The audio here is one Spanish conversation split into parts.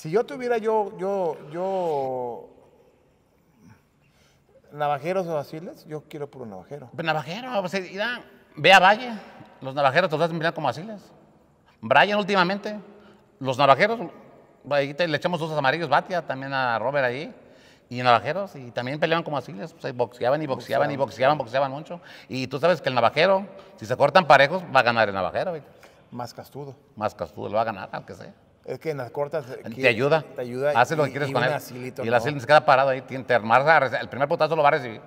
Si yo tuviera yo, yo, yo navajeros o asiles, yo quiero un navajero. Pues navajero, pues, eh, ve a Valle, los navajeros todos pelear como asiles. Brian últimamente, los navajeros, le echamos dos amarillos, Batia, también a Robert ahí y navajeros, y también peleaban como asiles. Pues, boxeaban, y boxeaban, y boxeaban boxeaban, mucho. Y tú sabes que el navajero, si se cortan parejos, va a ganar el navajero. Más castudo. Más castudo, lo va a ganar, aunque sea. Es que en las cortas. Eh, te ayuda. Te ayuda. Haces lo que quieres con él. y el no. se queda parado ahí, te armas, el primer potazo lo va a recibir.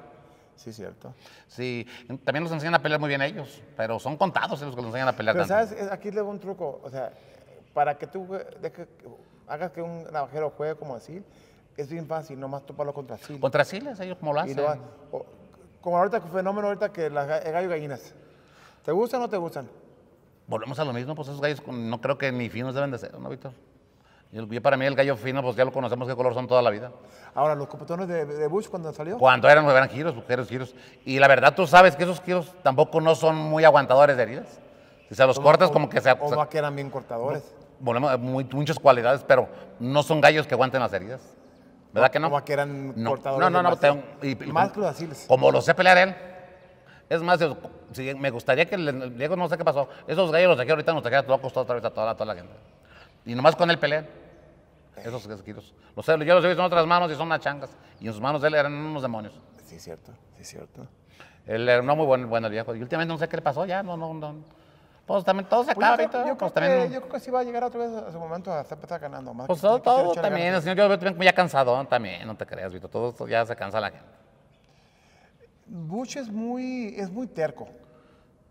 Sí, cierto. Sí, también los enseñan a pelear muy bien ellos, pero son contados los que los enseñan a pelear. Pero sabes, aquí le doy un truco, o sea, para que tú hagas que un navajero juegue como así, es bien fácil, nomás toparlo contra asil. Contra asiles, ellos como lo hacen. como ahorita, fenómeno ahorita que las gallo gallinas. ¿Te gustan o no te gustan? volvemos a lo mismo, pues esos gallos no creo que ni finos deben de ser, ¿no, Víctor? Yo, para mí el gallo fino, pues ya lo conocemos qué color son toda la vida. Ahora, los copetones de, Bush cuando salió. Cuando eran, pues, eran giros, pues, giros, giros. Y la verdad, tú sabes que esos giros tampoco no son muy aguantadores de heridas. Si se los cortas, como que se... O no que eran bien cortadores. Volvemos, eh, muy, muchas cualidades, pero no son gallos que aguanten las heridas. ¿Verdad que no? Como que eran cortadores. No, no, no. y, más Asiles. Como lo sé pelear él es más, me gustaría que el Diego no sé qué pasó. Esos gallos los saqué ahorita, nos saqué locos toda, toda, toda la gente. Y nomás con él pelean. Esos esquiros. Los, yo los he visto en otras manos y son unas changas. Y en sus manos él eran unos demonios. Sí, es cierto, sí, es cierto. Él era muy bueno, bueno el viejo. Y últimamente no sé qué le pasó, ya, no, no, no. Pues también todo se pues acaba pues yo, creo que, yo sí va a llegar otra vez a su momento a estar ganando más. Pues todo, también. El señor yo también ya cansado también, no te creas, Vito. Todo ya se cansa la gente. Bush es muy, es muy terco.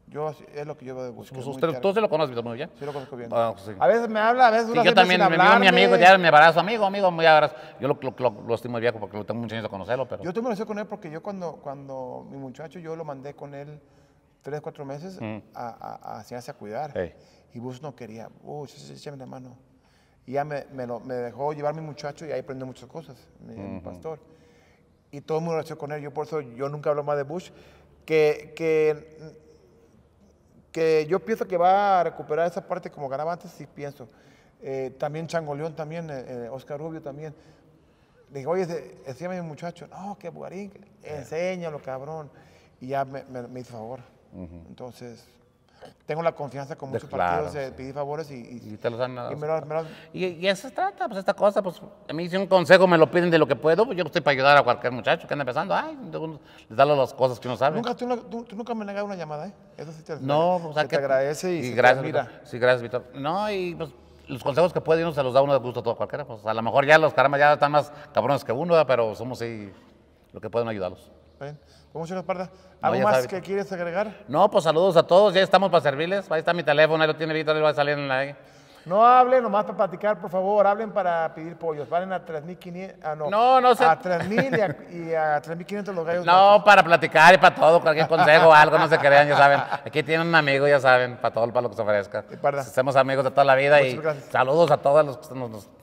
Yo, es lo que yo veo de Bush. Pues usted, tú se lo conoces muy bien. Sí, lo conozco bien. Ah, pues a veces me habla, a veces sí, Yo también, me mi amigo, ya me abrazo, amigo, amigo, muy abrazo. Yo lo, lo, lo, estimo viejo porque tengo mucho años de conocerlo. Pero... Yo tengo relación con él porque yo cuando, cuando mi muchacho, yo lo mandé con él tres, cuatro meses mm. a, a, a, cuidar. Y Bush no quería, Bush, échame la mano. Y ya me, me, dejó llevar mi muchacho y ahí aprendí muchas cosas, mi pastor y todo el mundo con él, yo por eso yo nunca hablo más de Bush, que, que, yo pienso que va a recuperar esa parte como ganaba antes, sí pienso. Eh, también también León, también eh, eh, Oscar Rubio, también. Le dije, oye, ese mi muchacho, no, qué Bugarín, enséñalo, cabrón. Y ya me, hizo favor. Entonces, tengo la confianza con muchos partidos de pedir favores y, y, te los han dado. Y, y, eso se trata, pues esta cosa, pues a mí si un consejo me lo piden de lo que puedo, pues yo estoy para ayudar a cualquier muchacho que anda empezando, ay, les da las cosas que uno sabe. Nunca, tú, nunca me negas una llamada, ¿eh? Eso sí te No, o sea, pues, que, te agradece y, se gracias, te Sí, gracias, Víctor. No, y pues los consejos que puede uno se los da uno de gusto a todo cualquiera, pues a lo mejor ya los caramba ya están más cabrones que uno, pero somos ahí lo que pueden ayudarlos se muchas Parda, ¿Algo más que quieres agregar? No, pues saludos a todos, ya estamos para servirles. Ahí está mi teléfono, ahí lo tiene Víctor, ahí va a salir en la... No hablen nomás para platicar, por favor, hablen para pedir pollos. Valen a 3.500, ah, no, no, sé. A 3.000 y a, 3.500 los gallos. No, para platicar y para todo, cualquier consejo o algo, no se crean, ya saben. Aquí tienen un amigo, ya saben, para todo, para lo que se ofrezca. somos amigos de toda la vida y saludos a todos los que nos